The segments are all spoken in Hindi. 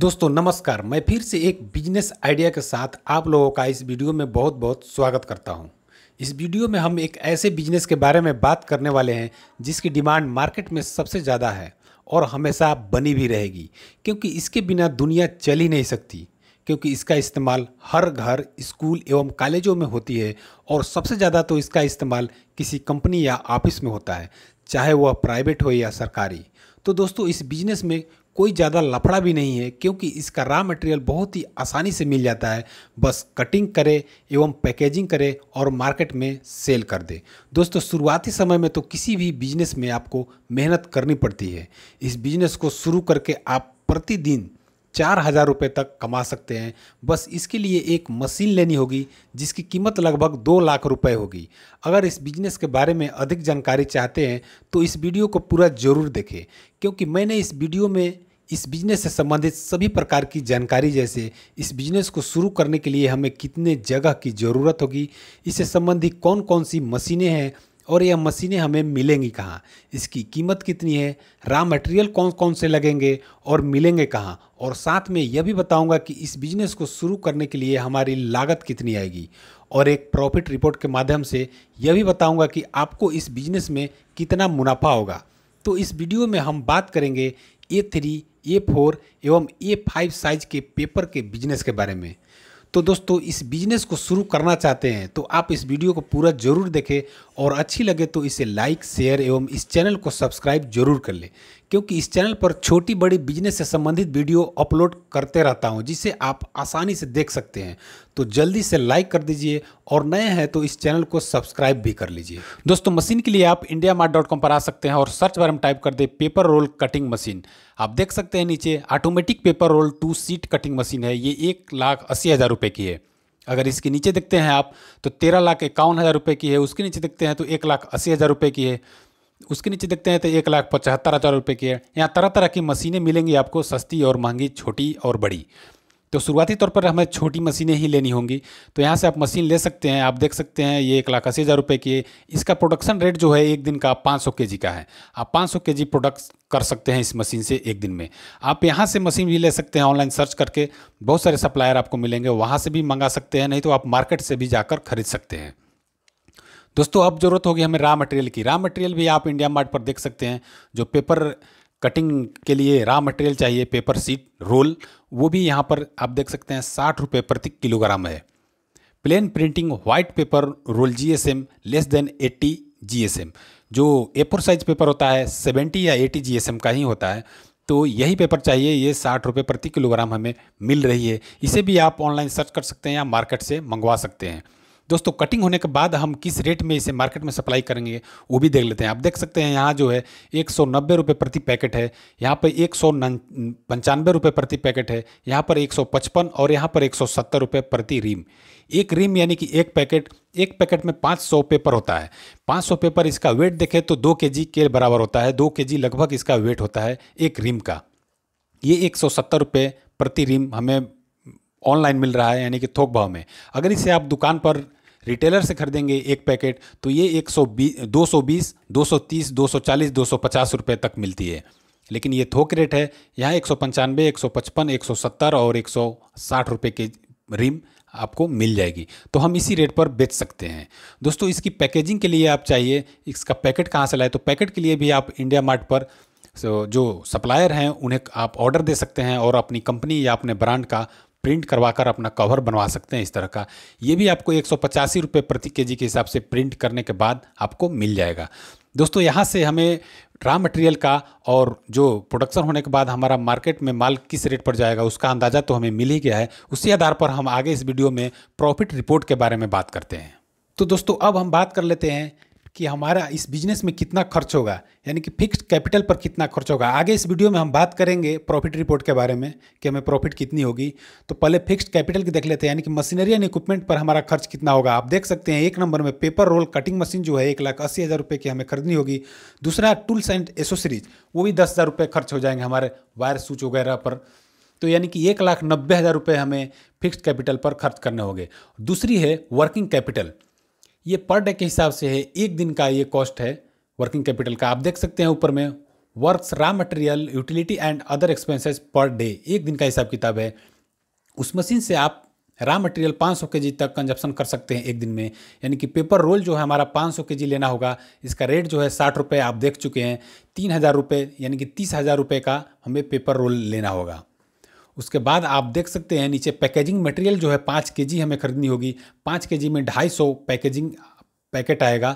दोस्तों नमस्कार मैं फिर से एक बिजनेस आइडिया के साथ आप लोगों का इस वीडियो में बहुत बहुत स्वागत करता हूं। इस वीडियो में हम एक ऐसे बिजनेस के बारे में बात करने वाले हैं जिसकी डिमांड मार्केट में सबसे ज़्यादा है और हमेशा बनी भी रहेगी क्योंकि इसके बिना दुनिया चल ही नहीं सकती क्योंकि इसका इस्तेमाल हर घर स्कूल एवं कॉलेजों में होती है और सबसे ज़्यादा तो इसका इस्तेमाल किसी कंपनी या ऑफिस में होता है चाहे वह प्राइवेट हो या सरकारी तो दोस्तों इस बिजनेस में कोई ज़्यादा लफड़ा भी नहीं है क्योंकि इसका रॉ मटेरियल बहुत ही आसानी से मिल जाता है बस कटिंग करे एवं पैकेजिंग करे और मार्केट में सेल कर दे दोस्तों शुरुआती समय में तो किसी भी बिजनेस में आपको मेहनत करनी पड़ती है इस बिजनेस को शुरू करके आप प्रतिदिन चार हज़ार रुपये तक कमा सकते हैं बस इसके लिए एक मशीन लेनी होगी जिसकी कीमत लगभग दो लाख रुपए होगी अगर इस बिजनेस के बारे में अधिक जानकारी चाहते हैं तो इस वीडियो को पूरा ज़रूर देखें क्योंकि मैंने इस वीडियो में इस बिजनेस से संबंधित सभी प्रकार की जानकारी जैसे इस बिजनेस को शुरू करने के लिए हमें कितने जगह की ज़रूरत होगी इससे संबंधी कौन कौन सी मशीनें हैं और यह मशीनें हमें मिलेंगी कहाँ इसकी कीमत कितनी है रा मटेरियल कौन कौन से लगेंगे और मिलेंगे कहाँ और साथ में यह भी बताऊंगा कि इस बिजनेस को शुरू करने के लिए हमारी लागत कितनी आएगी और एक प्रॉफिट रिपोर्ट के माध्यम से यह भी बताऊंगा कि आपको इस बिजनेस में कितना मुनाफा होगा तो इस वीडियो में हम बात करेंगे ए थ्री ए फोर एवं ए फाइव साइज के पेपर के बिजनेस के बारे में तो दोस्तों इस बिजनेस को शुरू करना चाहते हैं तो आप इस वीडियो को पूरा जरूर देखें और अच्छी लगे तो इसे लाइक शेयर एवं इस चैनल को सब्सक्राइब जरूर कर लें क्योंकि इस चैनल पर छोटी बड़ी बिजनेस से संबंधित वीडियो अपलोड करते रहता हूँ जिसे आप आसानी से देख सकते हैं तो जल्दी से लाइक कर दीजिए और नए हैं तो इस चैनल को सब्सक्राइब भी कर लीजिए दोस्तों मशीन के लिए आप इंडिया पर आ सकते हैं और सर्च बार में टाइप कर दे पेपर रोल कटिंग मशीन आप देख सकते हैं नीचे automatic paper roll to sheet cutting machine है ये एक लाख अस्सी हज़ार रुपये की है अगर इसके नीचे देखते हैं आप तो तेरह लाख इक्यावन हज़ार रुपये की है उसके नीचे देखते हैं तो एक लाख अस्सी हज़ार रुपये की है उसके नीचे देखते हैं तो एक लाख पचहत्तर हज़ार रुपये की है यहाँ तरह तरह की मशीनें मिलेंगी आपको सस्ती और महंगी छोटी और बड़ी तो शुरुआती तौर पर हमें छोटी मशीनें ही लेनी होंगी तो यहाँ से आप मशीन ले सकते हैं आप देख सकते हैं ये एक लाख अस्सी हज़ार रुपये की है इसका प्रोडक्शन रेट जो है एक दिन का पाँच सौ के जी का है आप पाँच सौ के जी प्रोडक्ट कर सकते हैं इस मशीन से एक दिन में आप यहाँ से मशीन भी ले सकते हैं ऑनलाइन सर्च करके बहुत सारे सप्लायर आपको मिलेंगे वहाँ से भी मंगा सकते हैं नहीं तो आप मार्केट से भी जाकर खरीद सकते हैं दोस्तों अब ज़रूरत होगी हमें रॉ मटेरियल की रॉ मटेरियल भी आप इंडिया मार्ट पर देख सकते हैं जो पेपर कटिंग के लिए रॉ मटेरियल चाहिए पेपर सीट रोल वो भी यहाँ पर आप देख सकते हैं साठ रुपये प्रति किलोग्राम है plain printing white paper roll M less than S M जो एपोर साइज पेपर होता है सेवेंटी या एस एम का ही होता है तो यही पेपर चाहिए ये साठ रुपये प्रति किलोग्राम हमें मिल रही है इसे भी आप ऑनलाइन सर्च कर सकते हैं या मार्केट से मंगवा सकते हैं दोस्तों कटिंग होने के बाद हम किस रेट में इसे मार्केट में सप्लाई करेंगे वो भी देख लेते हैं आप देख सकते हैं यहाँ जो है एक सौ नब्बे रुपये प्रति पैकेट है यहाँ पर एक सौ पंचानवे रुपये प्रति पैकेट है यहाँ पर एक सौ पचपन और यहाँ पर एक सौ सत्तर रुपये प्रति रीम एक रीम यानी कि एक पैकेट एक पैकेट में 500 पेपर होता है 500 पेपर इसका वेट देखें तो दो के जी के बराबर होता है दो के जी लगभग इसका वेट होता है एक रीम का ये एक सौ सत्तर रुपये प्रति रीम हमें ऑनलाइन मिल रहा है यानी कि थोक भाव में अगर इसे आप दुकान पर रिटेलर से खरीदेंगे एक पैकेट तो ये एक सौ बीस दो सौ बीस दो सौ तीस दो सौ चालीस दो सौ पचास रुपये तक मिलती है लेकिन ये थोक रेट है यहाँ एक सौ पंचानवे एक सौ पचपन एक सौ सत्तर और एक सौ साठ रुपये के रिम आपको मिल जाएगी तो हम इसी रेट पर बेच सकते हैं दोस्तों इसकी पैकेजिंग के लिए आप चाहिए इसका पैकेट कहाँ से लाए तो पैकेट के लिए भी आप इंडिया मार्ट पर जो सप्लायर हैं उन्हें आप ऑर्डर दे सकते हैं और अपनी कंपनी या अपने ब्रांड का प्रिंट करवा कर अपना कवर बनवा सकते हैं इस तरह का ये भी आपको एक सौ प्रति के के हिसाब से प्रिंट करने के बाद आपको मिल जाएगा दोस्तों यहाँ से हमें रॉ मटेरियल का और जो प्रोडक्शन होने के बाद हमारा मार्केट में माल किस रेट पर जाएगा उसका अंदाज़ा तो हमें मिल ही गया है उसी आधार पर हम आगे इस वीडियो में प्रॉफिट रिपोर्ट के बारे में बात करते हैं तो दोस्तों अब हम बात कर लेते हैं कि हमारा इस बिजनेस में कितना खर्च होगा यानी कि फिक्स्ड कैपिटल पर कितना खर्च होगा आगे इस वीडियो में हम बात करेंगे प्रॉफिट रिपोर्ट के बारे में कि हमें प्रॉफिट कितनी होगी तो पहले फिक्स्ड कैपिटल की देख लेते हैं यानी कि मशीनरी एंड इक्विपमेंट पर हमारा खर्च कितना होगा आप देख सकते हैं एक नंबर में पेपर रोल कटिंग मशीन जो है एक लाख अस्सी हज़ार रुपये की हमें खरीदनी होगी दूसरा टूल्स एंड एसोसरीज वो भी दस हज़ार रुपये खर्च हो जाएंगे हमारे वायर स्विच वगैरह पर तो यानी कि एक लाख नब्बे हज़ार रुपये हमें फिक्स्ड कैपिटल पर खर्च करने होंगे दूसरी है वर्किंग कैपिटल ये पर डे के हिसाब से है एक दिन का ये कॉस्ट है वर्किंग कैपिटल का आप देख सकते हैं ऊपर में works raw material utility and other expenses per day एक दिन का हिसाब किताब है उस मशीन से आप रॉ मटेरियल 500 सौ के तक कंजप्शन कर सकते हैं एक दिन में यानी कि पेपर रोल जो है हमारा 500 सौ के लेना होगा इसका रेट जो है साठ रुपये आप देख चुके हैं तीन हज़ार रुपये यानी कि तीस हज़ार रुपये का हमें पेपर रोल लेना होगा उसके बाद आप देख सकते हैं नीचे पैकेजिंग मटेरियल जो है पाँच के हमें खरीदनी होगी पाँच के में ढाई सौ पैकेजिंग पैकेट आएगा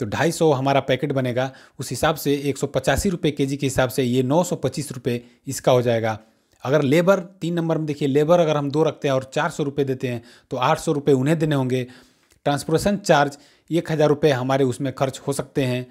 तो ढाई सौ हमारा पैकेट बनेगा उस हिसाब से एक सौ पचासी रुपये के जी के हिसाब से ये नौ सौ पच्चीस रुपये इसका हो जाएगा अगर लेबर तीन नंबर में देखिए लेबर अगर हम दो रखते हैं और चार सौ रुपये देते हैं तो आठ सौ रुपये उन्हें देने होंगे ट्रांसपोर्टेशन चार्ज एक हज़ार रुपये हमारे उसमें खर्च हो सकते हैं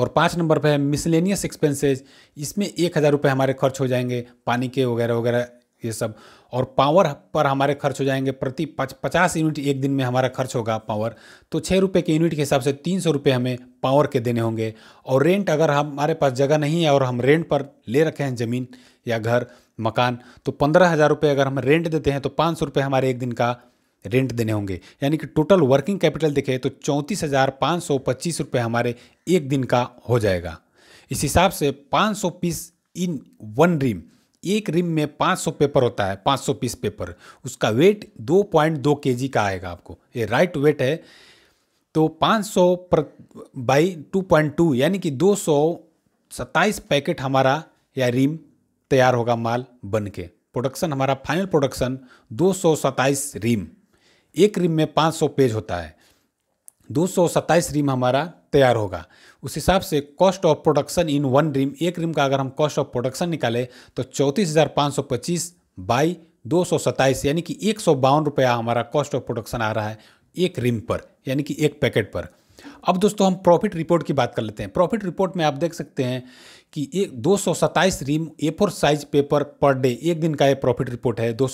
और पाँच नंबर पर है मिसलेनियस एक्सपेंसेस इसमें एक हज़ार रुपये हमारे खर्च हो जाएंगे पानी के वगैरह वगैरह ये सब और पावर पर हमारे खर्च हो जाएंगे प्रति पच पचास यूनिट एक दिन में हमारा खर्च होगा पावर तो छः रुपये के यूनिट के हिसाब से तीन सौ रुपये हमें पावर के देने होंगे और रेंट अगर हमारे पास जगह नहीं है और हम रेंट पर ले रखे हैं ज़मीन या घर मकान तो पंद्रह हज़ार रुपये अगर हम रेंट देते हैं तो पाँच सौ रुपये हमारे एक दिन का रेंट देने होंगे यानी कि टोटल वर्किंग कैपिटल देखें तो चौंतीस हज़ार पाँच सौ पच्चीस रुपये हमारे एक दिन का हो जाएगा इस हिसाब से पाँच सौ पीस इन वन रिम एक रिम में 500 पेपर होता है 500 पीस पेपर उसका वेट 2.2 जी का आएगा आपको ये राइट वेट है तो 500 पर बाई टू यानी कि दो पैकेट हमारा या रिम तैयार होगा माल बन के प्रोडक्शन हमारा फाइनल प्रोडक्शन दो रिम एक रिम में 500 पेज होता है दो रिम हमारा तैयार होगा उस हिसाब से cost of production in one ream एक रिम का अगर हम कॉस्ट ऑफ प्रोडक्शन निकालें तो चौंतीस हज़ार पाँच सौ पच्चीस बाई दो सौ सत्ताईस यानी कि एक सौ बावन रुपया हमारा कॉस्ट ऑफ प्रोडक्शन आ रहा है एक रिम पर यानी कि एक पैकेट पर अब दोस्तों हम प्रॉफिट रिपोर्ट की बात कर लेते हैं प्रॉफिट रिपोर्ट में आप देख सकते हैं कि एक दो ream A four size paper per day एक दिन का ये प्रॉफिट रिपोर्ट है दो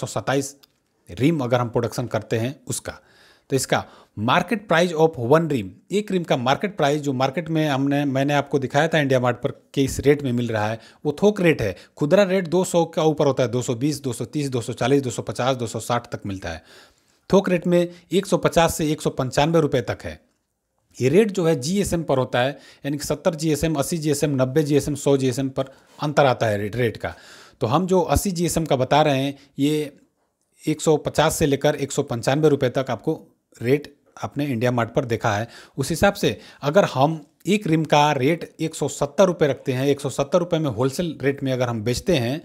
रीम अगर हम प्रोडक्शन करते हैं उसका तो इसका market price of one ream एक रीम का मार्केट प्राइस जो मार्केट में हमने मैंने आपको दिखाया था इंडिया मार्ट पर कि इस रेट में मिल रहा है वो थोक रेट है खुदरा रेट 200 का ऊपर होता है 220, 230, 240, 250, साठ तक मिलता है थोक रेट में 150 से एक सौ रुपये तक है ये रेट जो है एम पर होता है यानी कि सत्तर जी एस एम अस्सी जी एस एम नब्बे जी एस एम सौ जी एस एम पर अंतर आता है रेट का तो हम जो अस्सी जी एस एम का बता रहे हैं ये एक सौ पचास से लेकर एक सौ पंचानवे रुपये तक आपको रेट आपने इंडिया मार्ट पर देखा है उस हिसाब से अगर हम एक रिम का रेट एक सौ सत्तर रुपये रखते हैं एक सौ सत्तर रुपये में होलसेल रेट में अगर हम बेचते हैं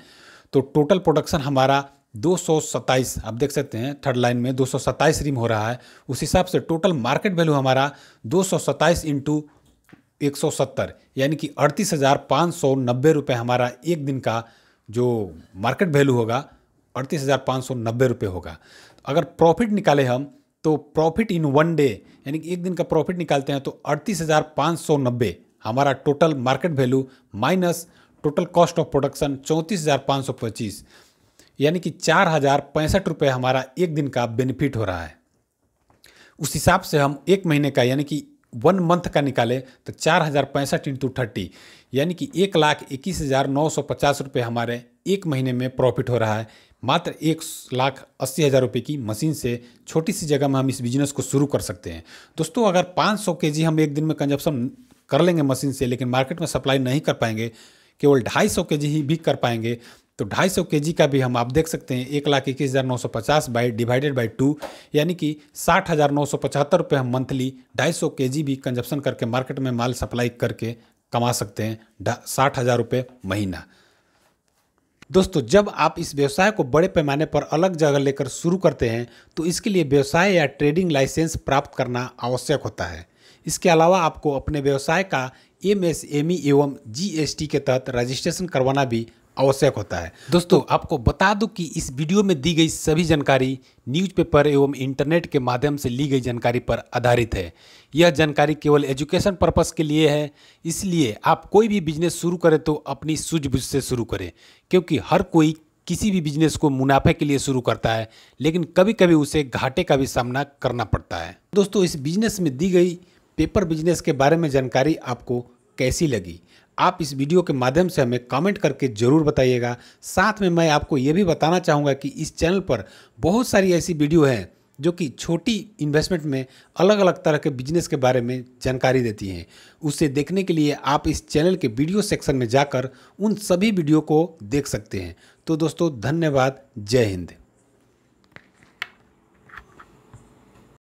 तो टोटल प्रोडक्शन हमारा दो सौ आप देख सकते हैं थर्ड लाइन में दो सौ सत्ताईस रिम हो रहा है उस हिसाब से टोटल मार्केट वैल्यू हमारा दो सौ सत्ताईस इंटू एक सौ सत्तर यानी कि अड़तीस हज़ार पाँच सौ नब्बे रुपये हमारा एक दिन का जो मार्केट वैल्यू होगा अड़तीस हज़ार पाँच सौ नब्बे रुपये होगा अगर प्रॉफिट निकाले हम तो प्रॉफिट इन वन डे यानी कि एक दिन का प्रॉफिट निकालते हैं तो अड़तीस हज़ार पाँच सौ नब्बे हमारा total market value minus total cost of production चौंतीस हज़ार पाँच सौ पच्चीस यानी कि चार हज़ार पैंसठ रुपये हमारा एक दिन का बेनिफिट हो रहा है उस हिसाब से हम एक महीने का यानी कि वन मंथ का निकालें तो चार हज़ार पैंसठ इंटू थर्टी यानी कि एक लाख इक्कीस हज़ार नौ सौ पचास रुपये हमारे एक महीने में प्रॉफिट हो रहा है मात्र एक लाख अस्सी हज़ार रुपये की मशीन से छोटी सी जगह में हम इस बिजनेस को शुरू कर सकते हैं दोस्तों अगर 500 जी हम एक दिन में कंजप्शन कर लेंगे मशीन से लेकिन मार्केट में सप्लाई नहीं कर पाएंगे केवल ढाई सौ के जी ही भी कर पाएंगे तो ढाई सौ के जी का भी हम आप देख सकते हैं एक लाख इक्कीस हज़ार नौ सौ पचास बाई डिवाइडेड बाई टू यानी कि साठ हज़ार नौ सौ पचहत्तर रुपये हम मंथली ढाई सौ के जी भी कंजप्शन करके मार्केट में माल सप्लाई करके कमा सकते हैं साठ हज़ार रुपये महीना दोस्तों जब आप इस व्यवसाय को बड़े पैमाने पर अलग जगह लेकर शुरू करते हैं तो इसके लिए व्यवसाय या ट्रेडिंग लाइसेंस प्राप्त करना आवश्यक होता है इसके अलावा आपको अपने व्यवसाय का एम एस एम ई एवं जी एस टी के तहत रजिस्ट्रेशन करवाना भी आवश्यक होता है दोस्तों आपको बता दूं कि इस वीडियो में दी गई सभी जानकारी न्यूज़पेपर एवं इंटरनेट के माध्यम से ली गई जानकारी पर आधारित है यह जानकारी केवल एजुकेशन पर्पस के लिए है इसलिए आप कोई भी बिजनेस शुरू करें तो अपनी सूझबूझ से शुरू करें क्योंकि हर कोई किसी भी बिजनेस को मुनाफे के लिए शुरू करता है लेकिन कभी कभी उसे घाटे का भी सामना करना पड़ता है दोस्तों इस बिजनेस में दी गई पेपर बिजनेस के बारे में जानकारी आपको कैसी लगी आप इस वीडियो के माध्यम से हमें कमेंट करके ज़रूर बताइएगा साथ में मैं आपको ये भी बताना चाहूँगा कि इस चैनल पर बहुत सारी ऐसी वीडियो हैं जो कि छोटी इन्वेस्टमेंट में अलग अलग तरह के बिजनेस के बारे में जानकारी देती हैं उसे देखने के लिए आप इस चैनल के वीडियो सेक्शन में जाकर उन सभी वीडियो को देख सकते हैं तो दोस्तों धन्यवाद जय हिंद